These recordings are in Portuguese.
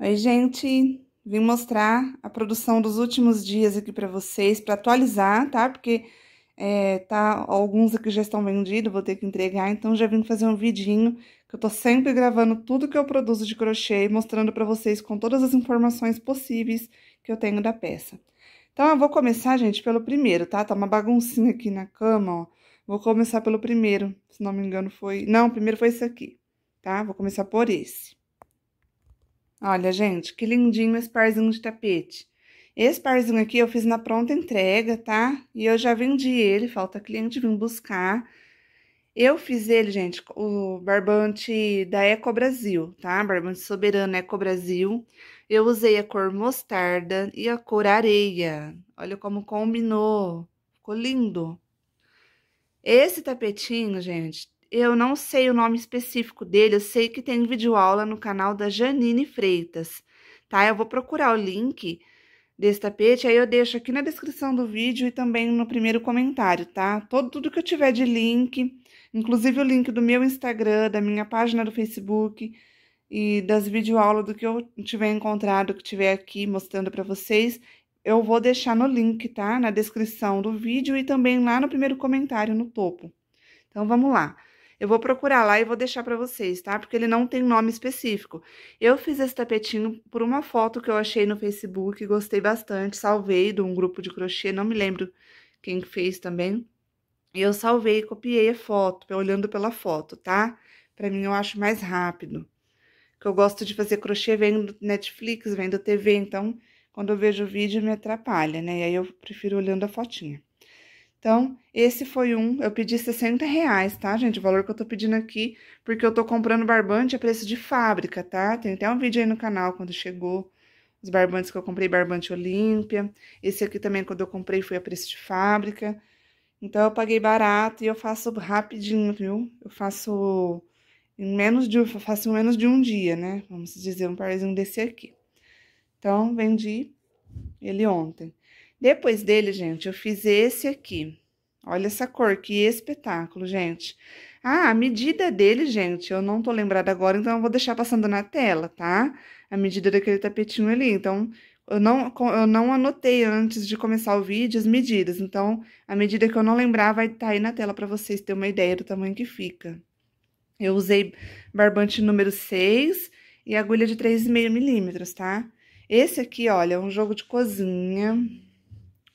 Oi, gente. Vim mostrar a produção dos últimos dias aqui para vocês, para atualizar, tá? Porque é, tá, alguns aqui já estão vendidos, vou ter que entregar, então já vim fazer um vidinho, que eu tô sempre gravando tudo que eu produzo de crochê, mostrando para vocês com todas as informações possíveis que eu tenho da peça. Então, eu vou começar, gente, pelo primeiro, tá? Tá uma baguncinha aqui na cama, ó. Vou começar pelo primeiro, se não me engano foi... Não, o primeiro foi esse aqui, tá? Vou começar por esse. Olha, gente, que lindinho esse parzinho de tapete. Esse parzinho aqui eu fiz na pronta entrega, tá? E eu já vendi ele, falta cliente vir buscar. Eu fiz ele, gente, o barbante da Eco Brasil, tá? Barbante soberano Eco Brasil. Eu usei a cor mostarda e a cor areia. Olha como combinou. Ficou lindo. Esse tapetinho, gente, eu não sei o nome específico dele, eu sei que tem videoaula no canal da Janine Freitas, tá? Eu vou procurar o link desse tapete, aí eu deixo aqui na descrição do vídeo e também no primeiro comentário, tá? Todo, tudo que eu tiver de link, inclusive o link do meu Instagram, da minha página do Facebook e das videoaulas do que eu tiver encontrado, que tiver aqui mostrando para vocês, eu vou deixar no link, tá? Na descrição do vídeo e também lá no primeiro comentário no topo. Então vamos lá. Eu vou procurar lá e vou deixar para vocês, tá? Porque ele não tem nome específico. Eu fiz esse tapetinho por uma foto que eu achei no Facebook, gostei bastante, salvei de um grupo de crochê, não me lembro quem fez também. E eu salvei e copiei a foto, olhando pela foto, tá? Para mim eu acho mais rápido. Porque eu gosto de fazer crochê vendo Netflix, vendo TV, então quando eu vejo o vídeo me atrapalha, né? E aí eu prefiro olhando a fotinha. Então, esse foi um. Eu pedi 60 reais, tá, gente? O valor que eu tô pedindo aqui, porque eu tô comprando barbante a preço de fábrica, tá? Tem até um vídeo aí no canal quando chegou. Os barbantes que eu comprei, barbante Olímpia. Esse aqui também, quando eu comprei, foi a preço de fábrica. Então, eu paguei barato e eu faço rapidinho, viu? Eu faço em menos de, faço em menos de um dia, né? Vamos dizer, um parzinho desse aqui. Então, vendi ele ontem. Depois dele, gente, eu fiz esse aqui. Olha essa cor, que espetáculo, gente. Ah, a medida dele, gente, eu não tô lembrada agora, então eu vou deixar passando na tela, tá? A medida daquele tapetinho ali. Então, eu não, eu não anotei antes de começar o vídeo as medidas. Então, a medida que eu não lembrar vai estar tá aí na tela para vocês terem uma ideia do tamanho que fica. Eu usei barbante número 6 e agulha de 3,5 milímetros, tá? Esse aqui, olha, é um jogo de cozinha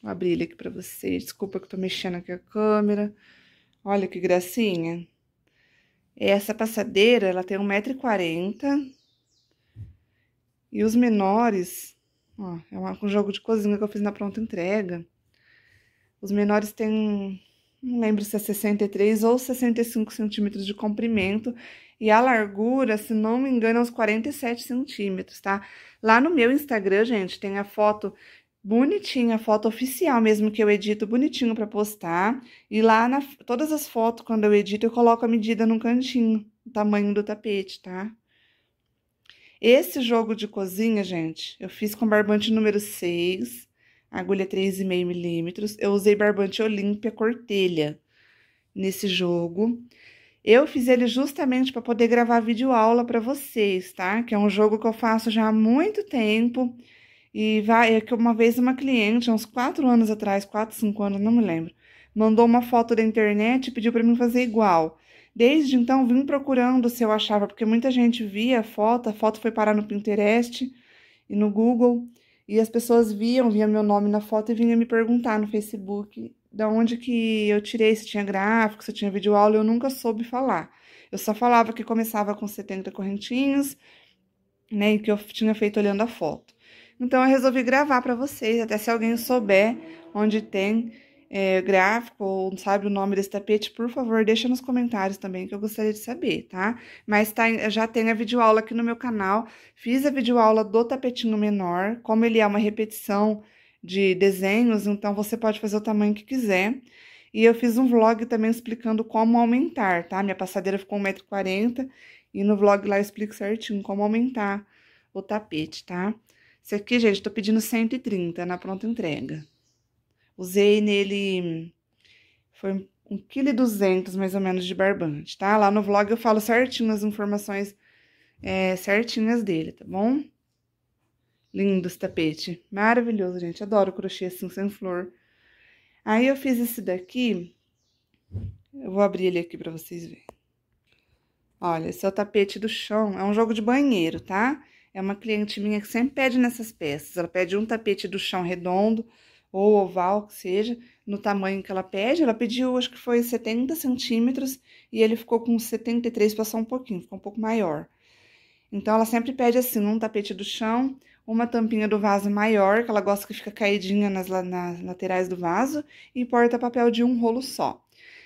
Vou abrir ele aqui pra vocês. Desculpa que eu tô mexendo aqui a câmera. Olha que gracinha. Essa passadeira, ela tem 1,40m. E os menores, ó, é um jogo de cozinha que eu fiz na pronta entrega. Os menores têm, não lembro se é 63 ou 65 centímetros de comprimento. E a largura, se não me engano, é uns 47 centímetros, tá? Lá no meu Instagram, gente, tem a foto bonitinha, foto oficial mesmo que eu edito bonitinho para postar. E lá na todas as fotos quando eu edito, eu coloco a medida num cantinho, o tamanho do tapete, tá? Esse jogo de cozinha, gente, eu fiz com barbante número 6, agulha 3,5 milímetros. Eu usei barbante Olímpia Cortelha nesse jogo. Eu fiz ele justamente para poder gravar vídeo aula para vocês, tá? Que é um jogo que eu faço já há muito tempo e vai, é que uma vez uma cliente, uns quatro anos atrás, quatro, cinco anos, não me lembro, mandou uma foto da internet e pediu para mim fazer igual. Desde então vim procurando se eu achava, porque muita gente via a foto, a foto foi parar no Pinterest e no Google, e as pessoas viam, via meu nome na foto e vinham me perguntar no Facebook da onde que eu tirei, se tinha gráfico, se tinha vídeo aula, eu nunca soube falar. Eu só falava que começava com 70 correntinhas, né, e que eu tinha feito olhando a foto. Então eu resolvi gravar para vocês, até se alguém souber onde tem é, gráfico ou sabe o nome desse tapete, por favor, deixa nos comentários também, que eu gostaria de saber, tá? Mas tá, já tem a videoaula aqui no meu canal, fiz a videoaula do tapetinho menor, como ele é uma repetição de desenhos, então você pode fazer o tamanho que quiser. E eu fiz um vlog também explicando como aumentar, tá? Minha passadeira ficou 1,40m e no vlog lá eu explico certinho como aumentar o tapete, tá? Esse aqui, gente, estou pedindo 130 na pronta entrega. Usei nele, foi 1,2 kg mais ou menos de barbante, tá? Lá no vlog eu falo certinho as informações é, certinhas dele, tá bom? Lindo esse tapete, maravilhoso, gente. Adoro crochê assim, sem flor. Aí eu fiz esse daqui, eu vou abrir ele aqui pra vocês verem. Olha, esse é o tapete do chão, é um jogo de banheiro, tá? É uma cliente minha que sempre pede nessas peças. Ela pede um tapete do chão redondo ou oval, que seja, no tamanho que ela pede. Ela pediu, acho que foi 70 centímetros e ele ficou com 73, passou um pouquinho, ficou um pouco maior. Então, ela sempre pede assim, um tapete do chão, uma tampinha do vaso maior, que ela gosta que fica caidinha nas, nas laterais do vaso, e porta-papel de um rolo só.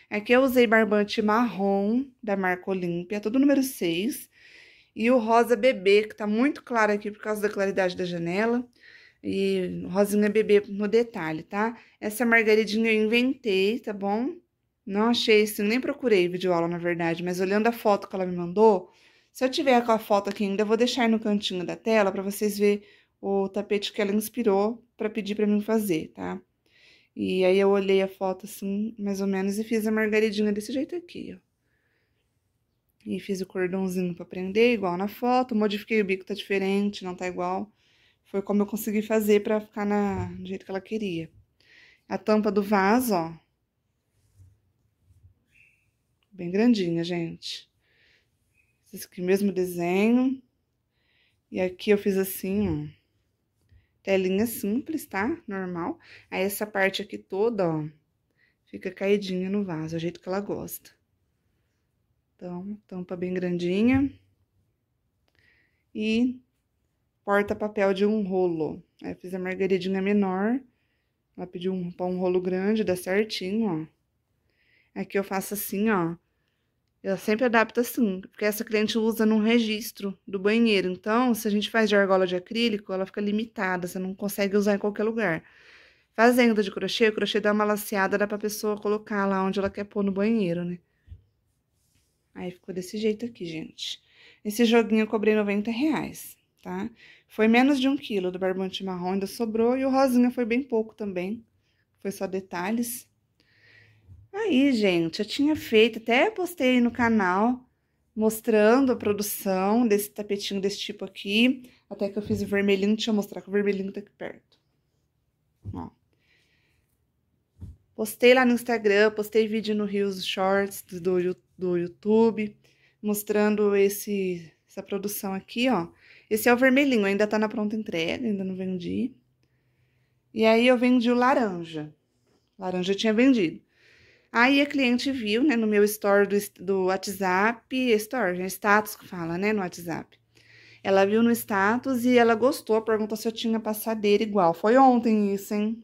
Aqui é eu usei barbante marrom da marca Olímpia, todo número 6 e o rosa bebê, que tá muito claro aqui por causa da claridade da janela. E rosinha bebê no detalhe, tá? Essa margaridinha eu inventei, tá bom? Não achei, assim, nem procurei vídeo aula na verdade, mas olhando a foto que ela me mandou, se eu tiver com a foto aqui ainda, vou deixar no cantinho da tela para vocês verem o tapete que ela inspirou para pedir para mim fazer, tá? E aí eu olhei a foto assim, mais ou menos, e fiz a margaridinha desse jeito aqui, ó. E fiz o cordãozinho para prender, igual na foto. Modifiquei o bico, tá diferente, não tá igual. Foi como eu consegui fazer para ficar na, do jeito que ela queria. A tampa do vaso, ó. Bem grandinha, gente. Esse aqui, mesmo desenho. E aqui eu fiz assim, ó. Telinha simples, tá? Normal. Aí essa parte aqui toda, ó, fica caidinha no vaso, é o jeito que ela gosta. Então, tampa bem grandinha. E porta-papel de um rolo. Aí, fiz a margaridinha menor. Ela pediu um, um rolo grande, dá certinho, ó. Aqui é eu faço assim, ó. Eu sempre adapto assim, porque essa cliente usa num registro do banheiro. Então, se a gente faz de argola de acrílico, ela fica limitada, você não consegue usar em qualquer lugar. Fazendo de crochê, o crochê dá uma laceada, dá pra pessoa colocar lá onde ela quer pôr no banheiro, né? Aí ficou desse jeito aqui, gente. Esse joguinho eu cobrei 90 reais, tá? Foi menos de um quilo do barbante marrom, ainda sobrou. E o rosinha foi bem pouco também. Foi só detalhes. Aí, gente, eu tinha feito, até postei no canal, mostrando a produção desse tapetinho desse tipo aqui. Até que eu fiz o vermelhinho, deixa eu mostrar que o vermelhinho tá aqui perto. Ó. Postei lá no Instagram, postei vídeo no Rios Shorts do, do YouTube, mostrando esse, essa produção aqui, ó. Esse é o vermelhinho, ainda tá na pronta entrega, ainda não vendi. E aí eu vendi o laranja. Laranja eu tinha vendido. Aí a cliente viu, né, no meu store do, do WhatsApp, store, né, status que fala, né, no WhatsApp. Ela viu no status e ela gostou, perguntou se eu tinha passadeira igual. Foi ontem isso, hein?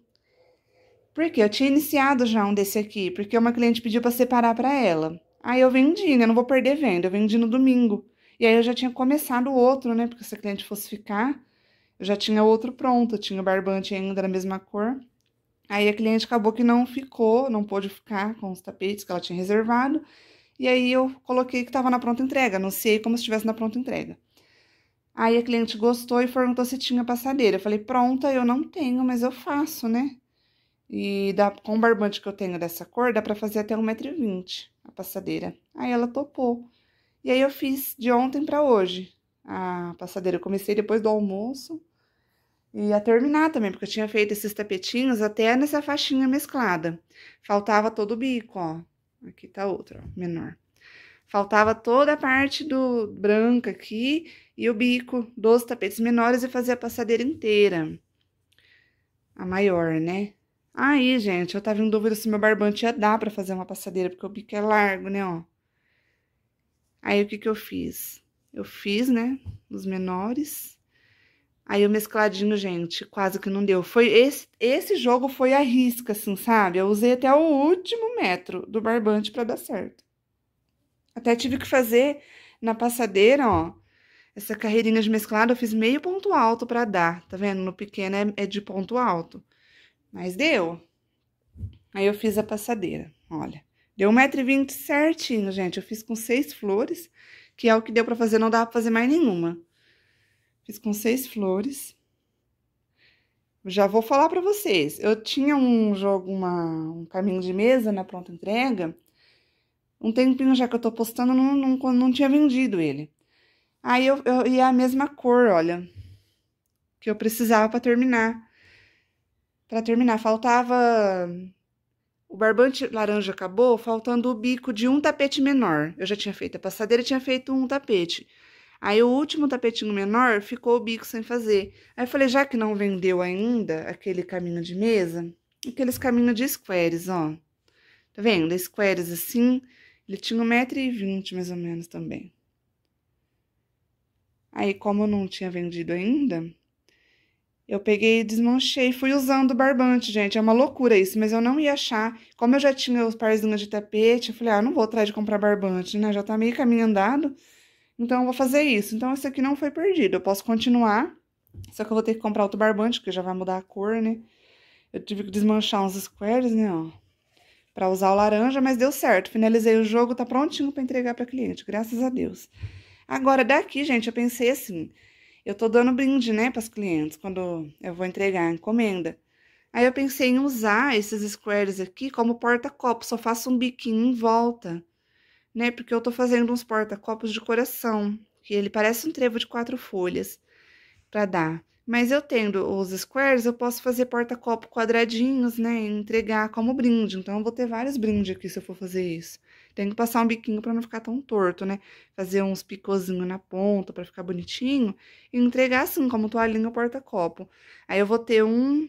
Porque eu tinha iniciado já um desse aqui, porque uma cliente pediu para separar para ela. Aí eu vendi, né? não vou perder venda, eu vendi no domingo. E aí eu já tinha começado o outro, né? Porque se a cliente fosse ficar, eu já tinha outro pronto, eu tinha o barbante ainda da mesma cor. Aí a cliente acabou que não ficou, não pôde ficar com os tapetes que ela tinha reservado. E aí eu coloquei que estava na pronta entrega, anunciei como se estivesse na pronta entrega. Aí a cliente gostou e perguntou se tinha passadeira. Eu falei, pronta, eu não tenho, mas eu faço, né? E dá, com o barbante que eu tenho dessa cor, dá pra fazer até 1,20m a passadeira. Aí ela topou. E aí eu fiz de ontem pra hoje a passadeira. Eu comecei depois do almoço e a terminar também, porque eu tinha feito esses tapetinhos até nessa faixinha mesclada. Faltava todo o bico, ó. Aqui tá outro, ó, menor. Faltava toda a parte do branca aqui e o bico dos tapetes menores e fazer a passadeira inteira. A maior, né? Aí, gente, eu tava em dúvida se meu barbante ia dar pra fazer uma passadeira, porque o bico é largo, né, ó. Aí, o que que eu fiz? Eu fiz, né, os menores. Aí, o mescladinho, gente, quase que não deu. Foi esse, esse jogo foi a risca, assim, sabe? Eu usei até o último metro do barbante pra dar certo. Até tive que fazer na passadeira, ó. Essa carreirinha de mesclado eu fiz meio ponto alto pra dar, tá vendo? No pequeno é, é de ponto alto. Mas deu. Aí eu fiz a passadeira, olha. Deu 1,20m certinho, gente. Eu fiz com seis flores, que é o que deu pra fazer, não dá pra fazer mais nenhuma. Fiz com seis flores. Já vou falar pra vocês. Eu tinha um jogo, uma, um caminho de mesa na pronta entrega. Um tempinho já que eu tô postando, não, não, não tinha vendido ele. Aí eu, eu ia é a mesma cor, olha, que eu precisava pra terminar para terminar, faltava. O barbante laranja acabou, faltando o bico de um tapete menor. Eu já tinha feito a passadeira tinha feito um tapete. Aí o último tapetinho menor ficou o bico sem fazer. Aí eu falei, já que não vendeu ainda aquele caminho de mesa, aqueles caminhos de squares, ó. Tá vendo? Squares assim, ele tinha 1,20m mais ou menos também. Aí, como eu não tinha vendido ainda, eu peguei, desmanchei, fui usando barbante, gente. É uma loucura isso, mas eu não ia achar. Como eu já tinha os parzinhos de tapete, eu falei, ah, não vou atrás de comprar barbante, né? Já tá meio caminho andado. Então, eu vou fazer isso. Então, esse aqui não foi perdido. Eu posso continuar, só que eu vou ter que comprar outro barbante, porque já vai mudar a cor, né? Eu tive que desmanchar uns squares, né, ó. Pra usar o laranja, mas deu certo. Finalizei o jogo, tá prontinho pra entregar pra cliente, graças a Deus. Agora, daqui, gente, eu pensei assim... Eu tô dando brinde, né, para as clientes quando eu vou entregar a encomenda. Aí eu pensei em usar esses squares aqui como porta-copos, só faço um biquinho em volta, né? Porque eu tô fazendo uns porta-copos de coração, que ele parece um trevo de quatro folhas para dar. Mas eu tendo os squares, eu posso fazer porta-copo quadradinhos, né? E entregar como brinde. Então, eu vou ter vários brindes aqui se eu for fazer isso. Tem que passar um biquinho para não ficar tão torto, né? Fazer uns picôzinhos na ponta para ficar bonitinho e entregar assim, como toalhinha ou porta-copo. Aí eu vou ter um,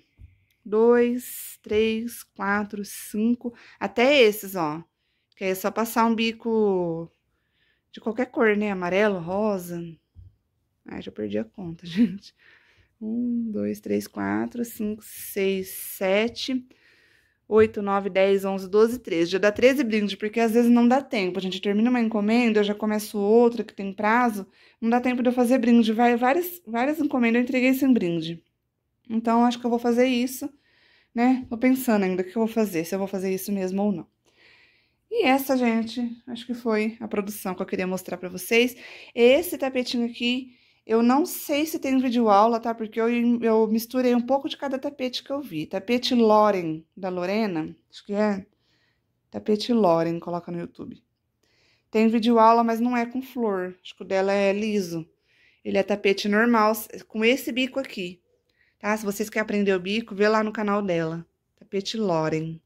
dois, três, quatro, cinco, até esses, ó. Que aí é só passar um bico de qualquer cor, né? Amarelo, rosa. Ai, já perdi a conta, gente. Um, dois, três, quatro, cinco, seis, sete 8, 9, 10, 11, 12, 13. Dia dá 13 brindes, porque às vezes não dá tempo. A gente termina uma encomenda, eu já começo outra que tem prazo. Não dá tempo de eu fazer brinde. Vai, várias, várias encomendas eu entreguei sem brinde. Então, acho que eu vou fazer isso, né? Tô pensando ainda o que eu vou fazer, se eu vou fazer isso mesmo ou não. E essa, gente, acho que foi a produção que eu queria mostrar pra vocês. Esse tapetinho aqui eu não sei se tem vídeo aula, tá? Porque eu, eu misturei um pouco de cada tapete que eu vi. Tapete Loren, da Lorena, acho que é. Tapete Loren, coloca no YouTube. Tem vídeo aula, mas não é com flor. Acho que o dela é liso. Ele é tapete normal, com esse bico aqui. Tá? Se vocês querem aprender o bico, vê lá no canal dela. Tapete Loren.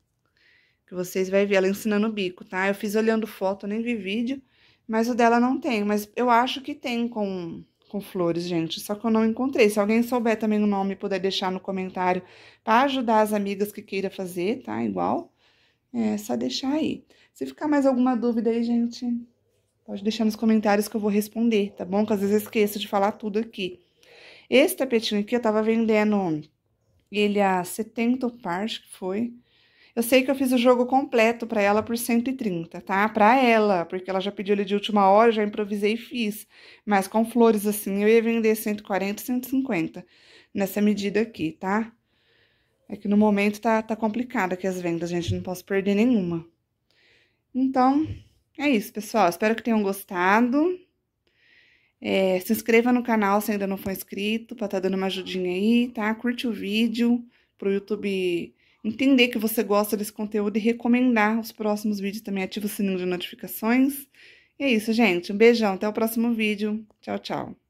Que vocês vão ver ela ensinando o bico, tá? Eu fiz olhando foto, nem vi vídeo. Mas o dela não tem. Mas eu acho que tem com com flores, gente. Só que eu não encontrei. Se alguém souber também o nome, puder deixar no comentário para ajudar as amigas que queira fazer, tá? Igual. É só deixar aí. Se ficar mais alguma dúvida aí, gente, pode deixar nos comentários que eu vou responder, tá bom? Que às vezes eu esqueço de falar tudo aqui. Esse tapetinho aqui eu tava vendendo ele a 70 parte que foi. Eu sei que eu fiz o jogo completo para ela por 130, tá? Para ela, porque ela já pediu ele de última hora, já improvisei e fiz. Mas com flores assim, eu ia vender 140, 150 nessa medida aqui, tá? É que no momento tá, tá complicado aqui as vendas, gente, não posso perder nenhuma. Então, é isso, pessoal. Espero que tenham gostado. É, se inscreva no canal se ainda não for inscrito, pra tá dando uma ajudinha aí, tá? Curte o vídeo pro YouTube entender que você gosta desse conteúdo e recomendar os próximos vídeos também. Ativa o sininho de notificações. E é isso, gente. Um beijão, até o próximo vídeo. Tchau, tchau.